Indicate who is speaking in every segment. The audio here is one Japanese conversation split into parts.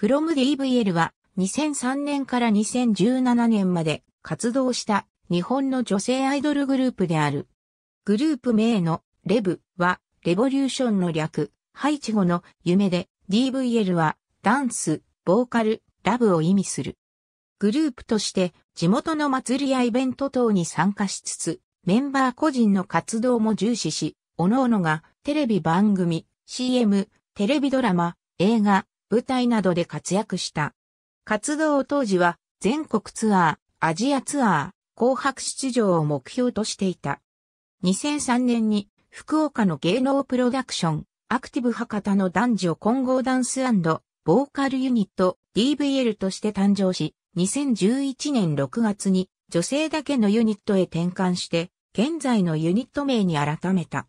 Speaker 1: FromDVL は2003年から2017年まで活動した日本の女性アイドルグループである。グループ名のレブはレボリューションの略、ハイチ語の夢で DVL はダンス、ボーカル、ラブを意味する。グループとして地元の祭りやイベント等に参加しつつ、メンバー個人の活動も重視し、各々がテレビ番組、CM、テレビドラマ、映画、舞台などで活躍した。活動当時は全国ツアー、アジアツアー、紅白出場を目標としていた。2003年に福岡の芸能プロダクション、アクティブ博多の男女混合ダンスボーカルユニット DVL として誕生し、2011年6月に女性だけのユニットへ転換して、現在のユニット名に改めた。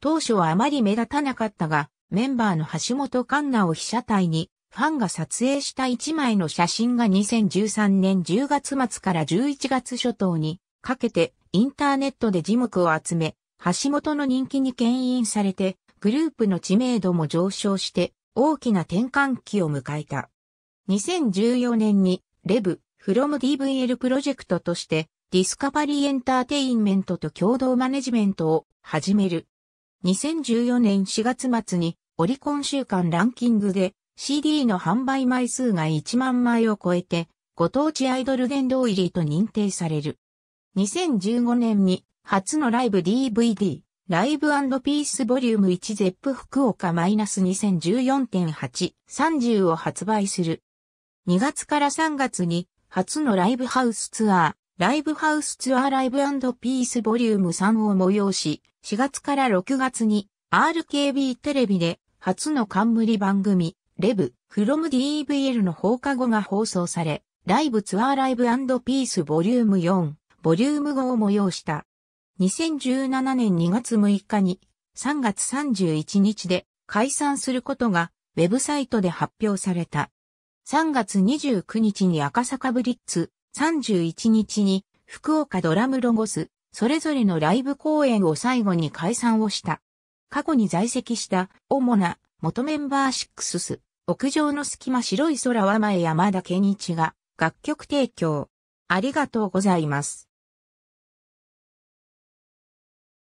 Speaker 1: 当初はあまり目立たなかったが、メンバーの橋本環奈を被写体に、ファンが撮影した一枚の写真が2013年10月末から11月初頭にかけてインターネットで字幕を集め、橋本の人気に牽引されて、グループの知名度も上昇して大きな転換期を迎えた。2014年にレブ、フロム DVL プロジェクトとしてディスカバリーエンターテインメントと共同マネジメントを始める。2014年4月末にオリコン週間ランキングで CD の販売枚数が1万枚を超えて、ご当地アイドル殿堂入りと認定される。2015年に初のライブ DVD、ライブピースボリューム1ゼップ福岡 -2014.8、30を発売する。2月から3月に初のライブハウスツアー、ライブハウスツアーライブピースボリューム3を催し、4月から6月に RKB テレビで初の冠番組、レブ、from DVL の放課後が放送され、ライブツアーライブピースボリューム4、ボリューム5を催した。2017年2月6日に3月31日で解散することがウェブサイトで発表された。3月29日に赤坂ブリッツ31日に福岡ドラムロゴス、それぞれのライブ公演を最後に解散をした。過去に在籍した主な元メンバーシッスス、屋上の隙間白い空は前山田健一が楽曲提供。ありがとうございます。